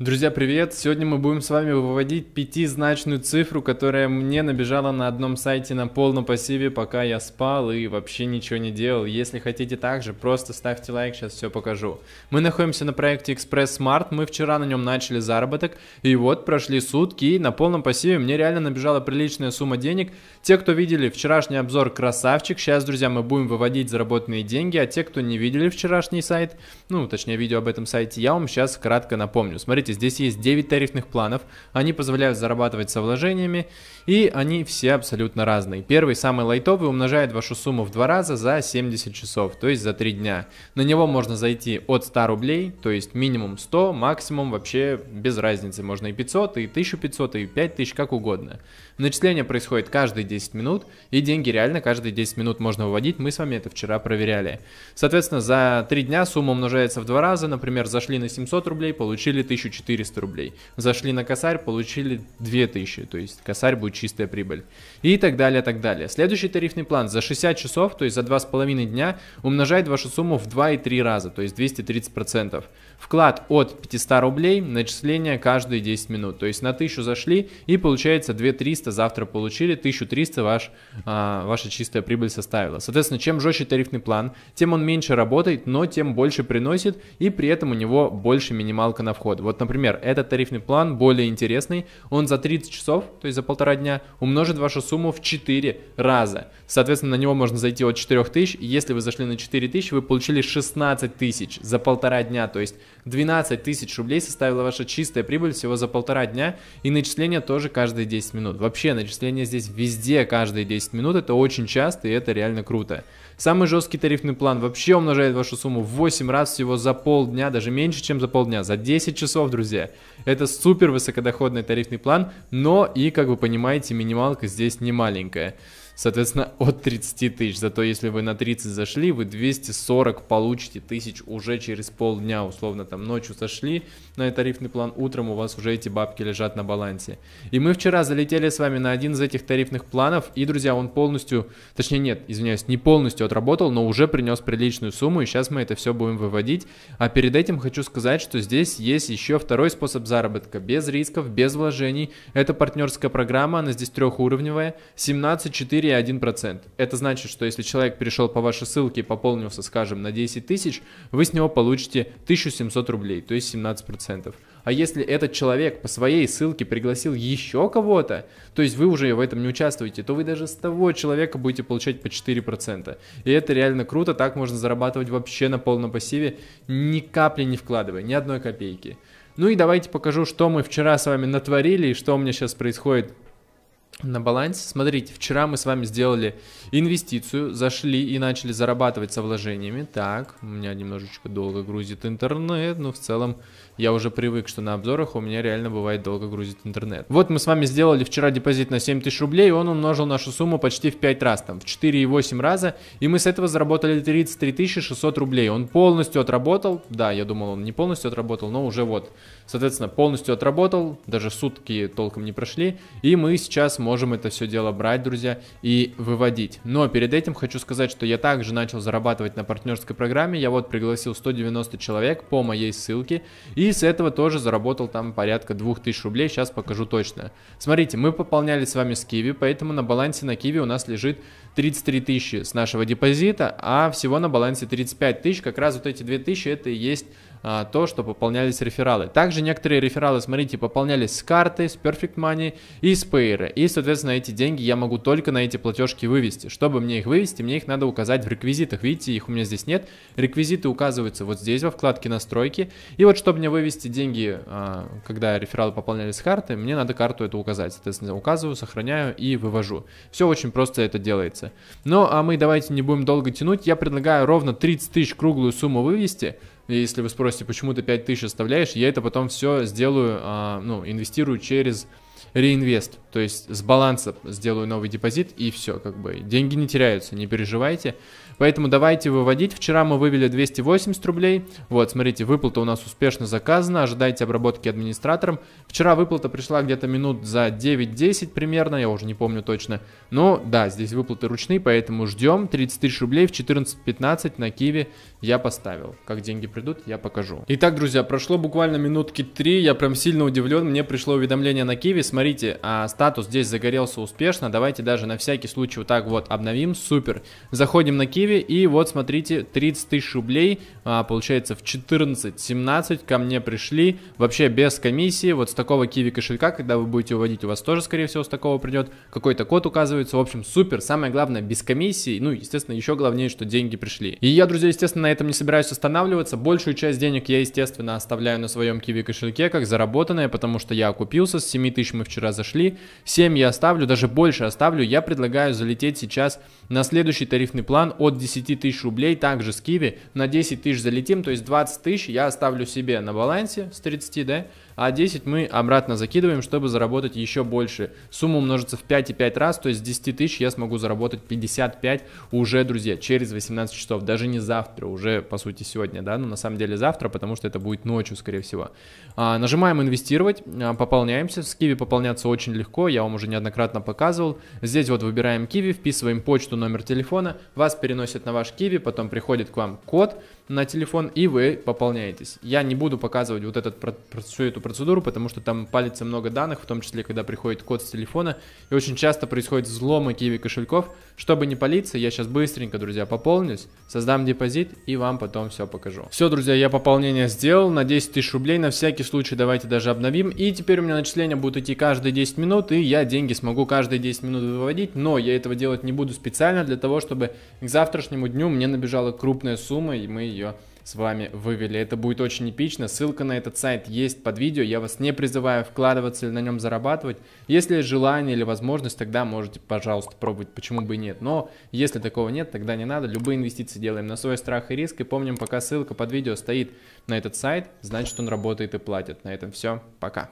Друзья, привет! Сегодня мы будем с вами выводить пятизначную цифру, которая мне набежала на одном сайте на полном пассиве, пока я спал и вообще ничего не делал. Если хотите так же, просто ставьте лайк, сейчас все покажу. Мы находимся на проекте Express Smart, мы вчера на нем начали заработок, и вот прошли сутки, и на полном пассиве мне реально набежала приличная сумма денег. Те, кто видели вчерашний обзор, красавчик, сейчас, друзья, мы будем выводить заработанные деньги, а те, кто не видели вчерашний сайт, ну, точнее, видео об этом сайте, я вам сейчас кратко напомню. Смотрите, Смотрите, здесь есть 9 тарифных планов, они позволяют зарабатывать со вложениями, и они все абсолютно разные. Первый, самый лайтовый, умножает вашу сумму в два раза за 70 часов, то есть за 3 дня. На него можно зайти от 100 рублей, то есть минимум 100, максимум вообще без разницы, можно и 500, и 1500, и 5000, как угодно. Начисление происходит каждые 10 минут, и деньги реально каждые 10 минут можно выводить, мы с вами это вчера проверяли. Соответственно, за 3 дня сумма умножается в два раза, например, зашли на 700 рублей, получили 1000 1400 рублей. Зашли на косарь, получили 2000, то есть косарь будет чистая прибыль. И так далее, так далее. Следующий тарифный план за 60 часов, то есть за 2,5 дня, умножает вашу сумму в 2 и 3 раза, то есть 230%. Вклад от 500 рублей, начисление каждые 10 минут, то есть на 1000 зашли и получается 2300 завтра получили, 1300 ваш, а, ваша чистая прибыль составила. Соответственно, чем жестче тарифный план, тем он меньше работает, но тем больше приносит и при этом у него больше минималка на вход. Вот, например, этот тарифный план более интересный, он за 30 часов, то есть за полтора дня, умножит вашу сумму в 4 раза. Соответственно, на него можно зайти от тысяч. если вы зашли на тысячи, вы получили 16 тысяч за полтора дня, то есть 12 тысяч рублей составила ваша чистая прибыль всего за полтора дня, и начисление тоже каждые 10 минут. Вообще, начисление здесь везде каждые 10 минут, это очень часто, и это реально круто. Самый жесткий тарифный план вообще умножает вашу сумму в 8 раз всего за полдня, даже меньше, чем за полдня, за 10 часов, друзья. Это супер высокодоходный тарифный план, но и, как вы понимаете, минималка здесь не маленькая соответственно, от 30 тысяч. Зато если вы на 30 зашли, вы 240 получите тысяч уже через полдня, условно, там ночью зашли на тарифный план, утром у вас уже эти бабки лежат на балансе. И мы вчера залетели с вами на один из этих тарифных планов, и, друзья, он полностью, точнее нет, извиняюсь, не полностью отработал, но уже принес приличную сумму, и сейчас мы это все будем выводить. А перед этим хочу сказать, что здесь есть еще второй способ заработка, без рисков, без вложений. Это партнерская программа, она здесь трехуровневая, 174 Нигерия 1%. Это значит, что если человек перешел по вашей ссылке и пополнился, скажем, на 10 тысяч, вы с него получите 1700 рублей, то есть 17%. А если этот человек по своей ссылке пригласил еще кого-то, то есть вы уже в этом не участвуете, то вы даже с того человека будете получать по 4%. И это реально круто, так можно зарабатывать вообще на полном пассиве, ни капли не вкладывая, ни одной копейки. Ну и давайте покажу, что мы вчера с вами натворили и что у меня сейчас происходит на балансе. Смотрите, вчера мы с вами сделали инвестицию, зашли и начали зарабатывать со вложениями. Так, у меня немножечко долго грузит интернет, но в целом я уже привык, что на обзорах у меня реально бывает долго грузит интернет. Вот мы с вами сделали вчера депозит на 7000 рублей, и он умножил нашу сумму почти в 5 раз, там, в 4,8 раза, и мы с этого заработали 33 600 рублей. Он полностью отработал, да, я думал, он не полностью отработал, но уже вот, соответственно, полностью отработал, даже сутки толком не прошли, и мы сейчас можем это все дело брать, друзья, и выводить. Но перед этим хочу сказать, что я также начал зарабатывать на партнерской программе, я вот пригласил 190 человек по моей ссылке, и и с этого тоже заработал там порядка 2000 рублей, сейчас покажу точно. Смотрите, мы пополняли с вами с Киви, поэтому на балансе на Киви у нас лежит 33 тысячи с нашего депозита, а всего на балансе 35 тысяч, как раз вот эти 2 тысячи это и есть а, то, что пополнялись рефералы. Также некоторые рефералы, смотрите, пополнялись с карты, с Perfect Money и с Payr. И, соответственно, эти деньги я могу только на эти платежки вывести. Чтобы мне их вывести, мне их надо указать в реквизитах. Видите, их у меня здесь нет. Реквизиты указываются вот здесь, во вкладке настройки. И вот, чтобы мне вывести деньги, а, когда рефералы пополнялись с карты, мне надо карту эту указать. Соответственно, указываю, сохраняю и вывожу. Все очень просто это делается. Ну, а мы давайте не будем долго тянуть. Я предлагаю ровно 30 тысяч круглую сумму вывести – если вы спросите, почему ты 5000 оставляешь, я это потом все сделаю, а, ну, инвестирую через реинвест. То есть с баланса сделаю новый депозит и все, как бы. Деньги не теряются, не переживайте. Поэтому давайте выводить. Вчера мы вывели 280 рублей. Вот, смотрите, выплата у нас успешно заказана. Ожидайте обработки администратором. Вчера выплата пришла где-то минут за 9-10 примерно, я уже не помню точно. Но да, здесь выплаты ручные, поэтому ждем. 30 тысяч рублей в 14.15 на Киви я поставил. Как деньги придут, я покажу. Итак, друзья, прошло буквально минутки 3. Я прям сильно удивлен. Мне пришло уведомление на Киви. Смотрите, а статус здесь загорелся успешно, давайте даже на всякий случай вот так вот обновим, супер. Заходим на Киви и вот смотрите, 30 тысяч рублей, а, получается в 14-17 ко мне пришли, вообще без комиссии, вот с такого Киви кошелька, когда вы будете уводить, у вас тоже, скорее всего, с такого придет, какой-то код указывается, в общем, супер, самое главное, без комиссии, ну, естественно, еще главнее, что деньги пришли. И я, друзья, естественно, на этом не собираюсь останавливаться, большую часть денег я, естественно, оставляю на своем Киви кошельке, как заработанное, потому что я окупился, с 7 тысяч мы вчера зашли, 7 я оставлю, даже больше оставлю. Я предлагаю залететь сейчас на следующий тарифный план от 10 тысяч рублей, также с Киви. На 10 тысяч залетим, то есть 20 тысяч я оставлю себе на балансе с 30, да? А 10 мы обратно закидываем, чтобы заработать еще больше. Сумма умножится в 5,5 раз, то есть с 10 тысяч я смогу заработать 55 уже, друзья, через 18 часов. Даже не завтра, уже, по сути, сегодня, да? но ну, на самом деле завтра, потому что это будет ночью, скорее всего. А, нажимаем «Инвестировать», а, пополняемся. С Киви пополняться очень легко легко, я вам уже неоднократно показывал. Здесь вот выбираем киви, вписываем почту, номер телефона, вас переносят на ваш киви, потом приходит к вам код на телефон, и вы пополняетесь. Я не буду показывать вот этот, всю эту процедуру, потому что там палится много данных, в том числе, когда приходит код с телефона, и очень часто происходит взломы киви кошельков. Чтобы не палиться, я сейчас быстренько, друзья, пополнюсь, создам депозит и вам потом все покажу. Все, друзья, я пополнение сделал на 10 тысяч рублей, на всякий случай давайте даже обновим, и теперь у меня начисления будут идти каждые 10 минут, и я деньги смогу каждые 10 минут выводить, но я этого делать не буду специально для того, чтобы к завтрашнему дню мне набежала крупная сумма, и мы ее с вами вывели. Это будет очень эпично. Ссылка на этот сайт есть под видео. Я вас не призываю вкладываться или на нем зарабатывать. Если есть желание или возможность, тогда можете, пожалуйста, пробовать. Почему бы и нет? Но если такого нет, тогда не надо. Любые инвестиции делаем на свой страх и риск. И помним, пока ссылка под видео стоит на этот сайт, значит он работает и платит. На этом все. Пока.